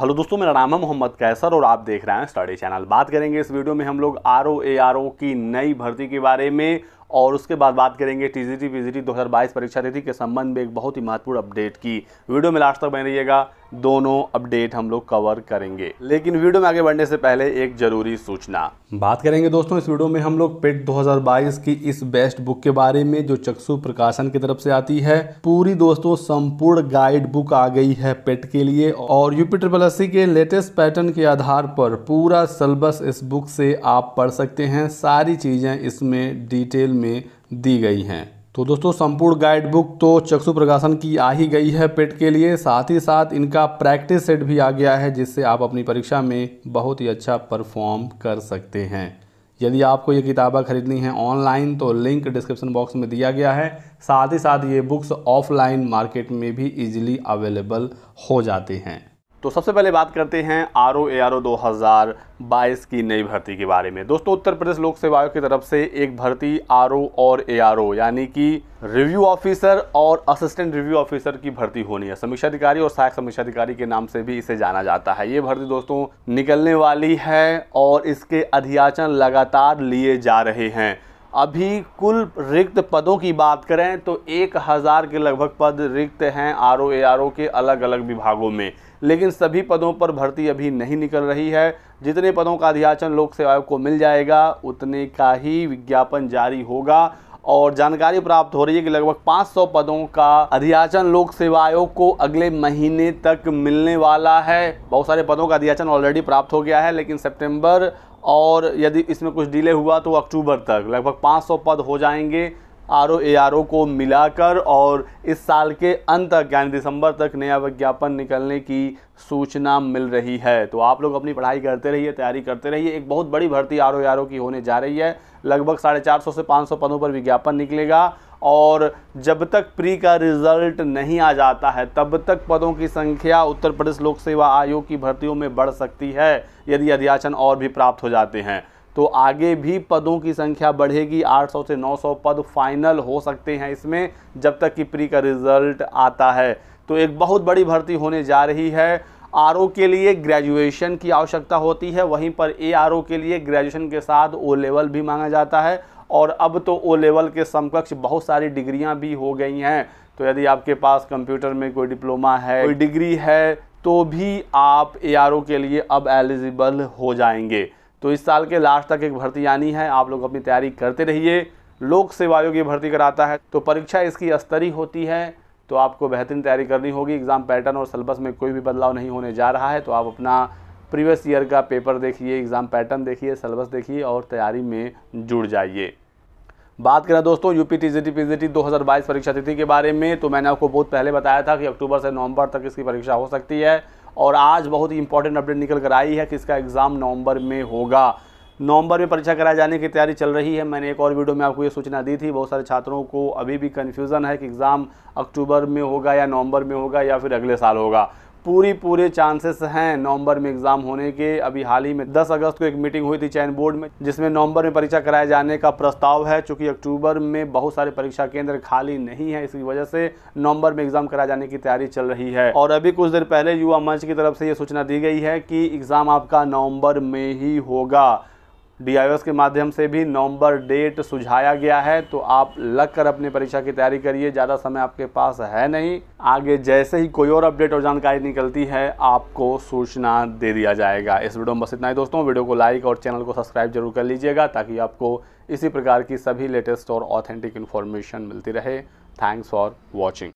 hello दोस्तों मेरा नाम है मोहम्मद कैसर और आप देख रहे हैं स्टडी चैनल बात करेंगे इस वीडियो में हम लोग R O A R O की नई भर्ती के बारे में और उसके बाद बात करेंगे टी जी टी पी दो हज़ार बाईस परीक्षा तिथि के संबंध में एक बहुत ही महत्वपूर्ण अपडेट की वीडियो में लास्ट तक बने रहिएगा दोनों अपडेट हम लोग कवर करेंगे लेकिन वीडियो में आगे बढ़ने से पहले एक जरूरी सूचना बात करेंगे दोस्तों इस वीडियो में हम लोग पेट 2022 की इस बेस्ट बुक के बारे में जो चक्षु प्रकाशन की तरफ से आती है पूरी दोस्तों संपूर्ण गाइड बुक आ गई है पेट के लिए और यूपी ट्रिपल के लेटेस्ट पैटर्न के आधार पर पूरा सिलेबस इस बुक से आप पढ़ सकते हैं सारी चीजें इसमें डिटेल में दी गई हैं तो दोस्तों संपूर्ण गाइड बुक तो चक्षु प्रकाशन की आ ही गई है पेट के लिए साथ ही साथ इनका प्रैक्टिस सेट भी आ गया है जिससे आप अपनी परीक्षा में बहुत ही अच्छा परफॉर्म कर सकते हैं यदि आपको ये किताबें खरीदनी हैं ऑनलाइन तो लिंक डिस्क्रिप्शन बॉक्स में दिया गया है साथ ही साथ ये बुक्स ऑफलाइन मार्केट में भी इजीली अवेलेबल हो जाते हैं तो सबसे पहले बात करते हैं R O A R O दो हज़ार बाईस की नई भर्ती के बारे में दोस्तों उत्तर प्रदेश लोक सेवा आयोग की तरफ से एक भर्ती आर ओ और ए आर ओ यानी कि रिव्यू ऑफिसर और असिस्टेंट रिव्यू ऑफिसर की भर्ती होनी है समीक्षा अधिकारी और सहायक समीक्षा अधिकारी के नाम से भी इसे जाना जाता है ये भर्ती दोस्तों निकलने वाली है और इसके अधियाचन लगातार लिए जा रहे हैं अभी कुल रिक्त पदों की बात करें तो एक हज़ार के लगभग पद रिक्त हैं R O A R O के अलग अलग विभागों में लेकिन सभी पदों पर भर्ती अभी नहीं निकल रही है जितने पदों का अध्याचन लोक सेवा आयोग को मिल जाएगा उतने का ही विज्ञापन जारी होगा और जानकारी प्राप्त हो रही है कि लगभग 500 पदों का अध्याचन लोक सेवा आयोग को अगले महीने तक मिलने वाला है बहुत सारे पदों का अध्याचन ऑलरेडी प्राप्त हो गया है लेकिन सितंबर और यदि इसमें कुछ डिले हुआ तो अक्टूबर तक लगभग 500 पद हो जाएंगे R O A R O को मिलाकर और इस साल के अंत तक यानी दिसंबर तक नया विज्ञापन निकलने की सूचना मिल रही है तो आप लोग अपनी पढ़ाई करते रहिए तैयारी करते रहिए एक बहुत बड़ी भर्ती आर ओ आर ओ की होने जा रही है लगभग साढ़े चार सौ से पाँच सौ पदों पर विज्ञापन निकलेगा और जब तक प्री का रिज़ल्ट नहीं आ जाता है तब तक पदों की संख्या उत्तर प्रदेश लोक सेवा आयोग की भर्तियों में बढ़ सकती है यदि अध्याचन और भी प्राप्त हो जाते हैं तो आगे भी पदों की संख्या बढ़ेगी 800 से 900 पद फाइनल हो सकते हैं इसमें जब तक कि प्री का रिज़ल्ट आता है तो एक बहुत बड़ी भर्ती होने जा रही है आर के लिए ग्रेजुएशन की आवश्यकता होती है वहीं पर ए आर के लिए ग्रेजुएशन के साथ ओ लेवल भी मांगा जाता है और अब तो ओ लेवल के समकक्ष बहुत सारी डिग्रियां भी हो गई हैं तो यदि आपके पास कंप्यूटर में कोई डिप्लोमा है कोई डिग्री है तो भी आप ए के लिए अब एलिजिबल हो जाएंगे तो इस साल के लास्ट तक एक भर्ती आनी है आप लोग अपनी तैयारी करते रहिए लोक सेवा आयोग ये भर्ती कराता है तो परीक्षा इसकी स्तरीय होती है तो आपको बेहतरीन तैयारी करनी होगी एग्ज़ाम पैटर्न और सिलेबस में कोई भी बदलाव नहीं होने जा रहा है तो आप अपना प्रीवियस ईयर का पेपर देखिए एग्ज़ाम पैटर्न देखिए सिलेबस देखिए और तैयारी में जुड़ जाइए बात करें दोस्तों यूपी टीजीटी पीजीटी 2022 परीक्षा तिथि के बारे में तो मैंने आपको बहुत पहले बताया था कि अक्टूबर से नवंबर तक इसकी परीक्षा हो सकती है और आज बहुत ही इंपॉर्टेंट अपडेट निकल कर आई है कि इसका एग्ज़ाम नवंबर में होगा नवंबर में परीक्षा कराए जाने की तैयारी चल रही है मैंने एक और वीडियो में आपको ये सूचना दी थी बहुत सारे छात्रों को अभी भी कन्फ्यूज़न है कि एग्ज़ाम अक्टूबर में होगा या नवंबर में होगा या फिर अगले साल होगा पूरी पूरे चांसेस हैं नवंबर में एग्ज़ाम होने के अभी हाल ही में 10 अगस्त को एक मीटिंग हुई थी चयन बोर्ड में जिसमें नवंबर में परीक्षा कराए जाने का प्रस्ताव है चूंकि अक्टूबर में बहुत सारे परीक्षा केंद्र खाली नहीं है इसकी वजह से नवंबर में एग्ज़ाम कराए जाने की तैयारी चल रही है और अभी कुछ देर पहले युवा मंच की तरफ से ये सूचना दी गई है कि एग्ज़ाम आपका नवम्बर में ही होगा डी के माध्यम से भी नवंबर डेट सुझाया गया है तो आप लग कर अपनी परीक्षा की तैयारी करिए ज़्यादा समय आपके पास है नहीं आगे जैसे ही कोई और अपडेट और जानकारी निकलती है आपको सूचना दे दिया जाएगा इस वीडियो में बस इतना ही दोस्तों वीडियो को लाइक और चैनल को सब्सक्राइब जरूर कर लीजिएगा ताकि आपको इसी प्रकार की सभी लेटेस्ट और ऑथेंटिक इन्फॉर्मेशन मिलती रहे थैंक्स फॉर वॉचिंग